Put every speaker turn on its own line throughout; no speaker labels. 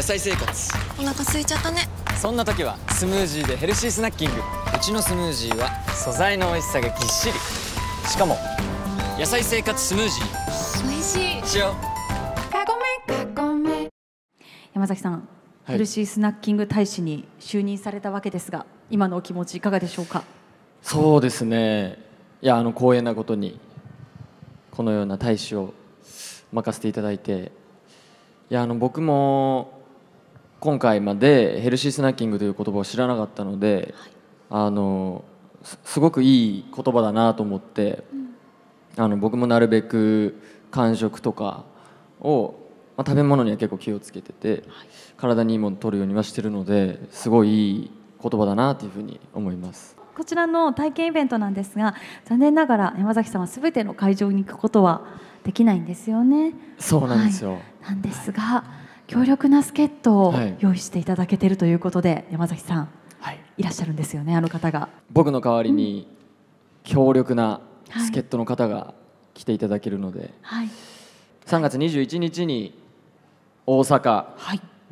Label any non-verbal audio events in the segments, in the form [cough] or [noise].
野菜生活
お腹空いちゃったね
そんな時はスムージーでヘルシースナッキングうちのスムージーは素材の美味しさがぎっしりしかも野菜生活スムージー美味しいしようかご
めかごめ山崎さん、はい、ヘルシースナッキング大使に就任されたわけですが今のお気持ちいかがでしょうか
そうですねいやあの光栄なことにこのような大使を任せていただいていやあの僕も今回までヘルシースナッキングという言葉を知らなかったので、はい、あのすごくいい言葉だなと思って、うん、あの僕もなるべく間食とかを、まあ、食べ物には結構気をつけてて、はい、体にいいもの取るようにはしてるのですごいいい言葉だなというふうに思います。
こちらの体験イベントなんですが残念ながら山崎さんは全ての会場に行くことはできないんですよね。そうなんですよ、はい、なんですが、強力な助っ人を用意していただけているということで、はい、山崎さん、はい、いらっしゃるんですよねあの方が
僕の代わりに強力な助っ人の方が来ていただけるので、はい、3月21日に大阪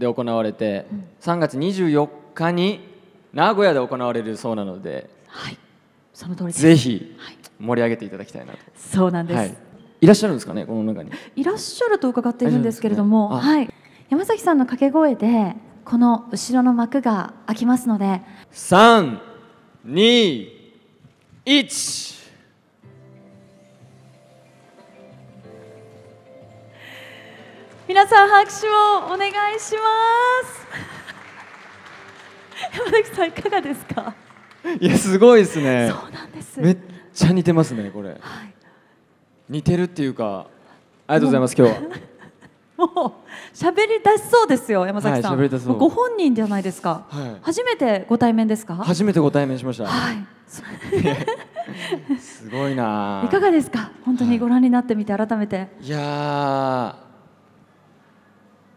で行われて、はいうん、3月24日に名古屋で行われるそうなので、はい、その通りぜひ盛り上げていただきたいなと、はい、
そうなんです、はい、
いらっしゃるんですかねこの中に
いらっしゃると伺っているんですけれども、ね、はい山崎さんの掛け声でこの後ろの幕が開きますので
321
皆さん拍手をお願いします [laughs] 山崎さんいかがですかいやす
ごいですねそうなんですめっちゃ似てますねこれ、はい、似てるっていうか
ありがとうございます今日はもう喋り出しそうですよ山崎さん、はい、ご本人じゃないですか、はい、初めてご対面ですか初めて
ご対面しました、はい、[laughs] すごいないかが
ですか本当にご覧になってみて改めて、
いや、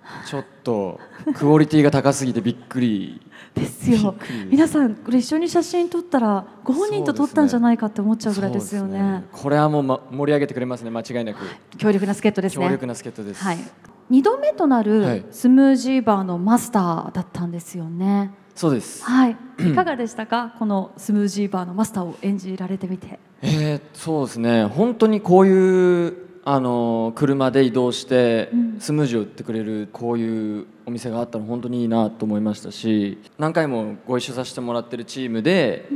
ー、ちょっとクオリティが高すぎてびっくりです
よ皆さんこれ一緒に写真撮ったらご本人と撮ったんじゃないかって思っちゃうぐらいですよね、ねね、
これはもう、ま、盛り上げてくれますね間違いなく、は
い、強力な助っ人ですね強力な助っ人です、はい、二度目となるスムージーバーのマスターだったんですよね。
そうです。はい。[clears throat] いか
がでしたか、このスムージーバーのマスターを演じられてみて。
えー、そうですね。本当にこういうあの車で移動してスムージーを売ってくれるこういうお店があったの本当にいいなと思いましたし何回もご一緒させてもらってるチームで、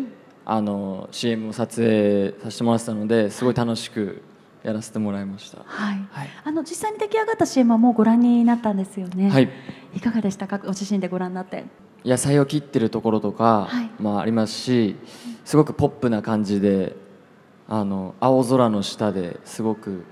あの CM を撮影させてもらったのですごい楽しくやらせてもらいました、
はいはい、あの実際に出来上がった CM はもうご覧になったんですよね、はい、いかがでしたかご自身でご覧になって
野菜を切ってるところとかまあありますし、すごくポップな感じであの青空の下ですごく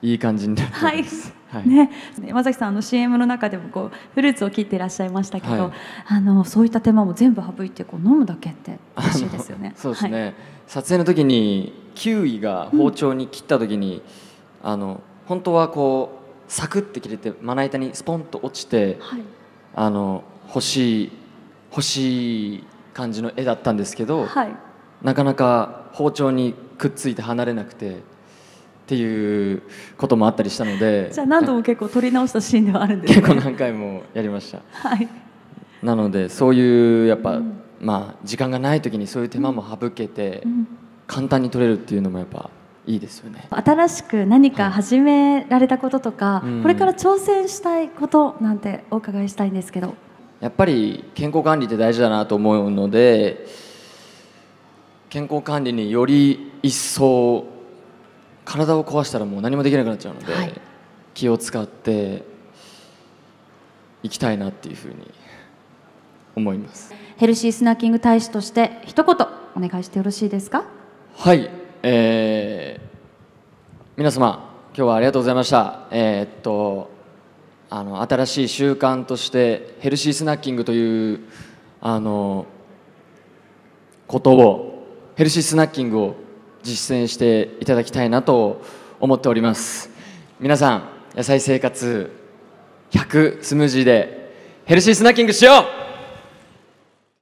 いい感じになってます、はい、ね、
山崎さんあの CM の中でもこうフルーツを切っていらっしゃいましたけど、はい、あのそういった手間も全部省いてこう飲むだけって嬉しいです
よね。そうですね、はい、撮影の時にキウイが包丁に切った時に、うん、あの本当はこうサクッて切れてまな板にスポンと落ちて、はい、あの欲しい欲しい感じの絵だったんですけど、はい、なかなか包丁にくっついて離れなくて。っていうこともあったりしたのでじゃ
あ何度も結構撮り直したシーンではあるんです、ね、結
構何回もやりました、はい、なのでそういうやっぱ、うん、まあ時間がない時にそういう手間も省けて、うん簡単に取れるっていうのもやっぱいいですよね
新しく何か始められたこととか、はい、これから挑戦したいことなんてお伺いしたいんですけど
やっぱり健康管理って大事だなと思うので健康管理により一層体を壊したらもう何もできなくなっちゃうので、はい、気を使っていきたいなっていうふうに思います
ヘルシースナッキング大使として一言お願いしてよろしいですか
はい、えー、皆様今日はありがとうございました。えー、っとあの新しい習慣としてヘルシースナッキングというあのことをヘルシースナッキングを実践していただきたいなと思っております。皆さん野菜生活100スムージーでヘルシースナッキングしよう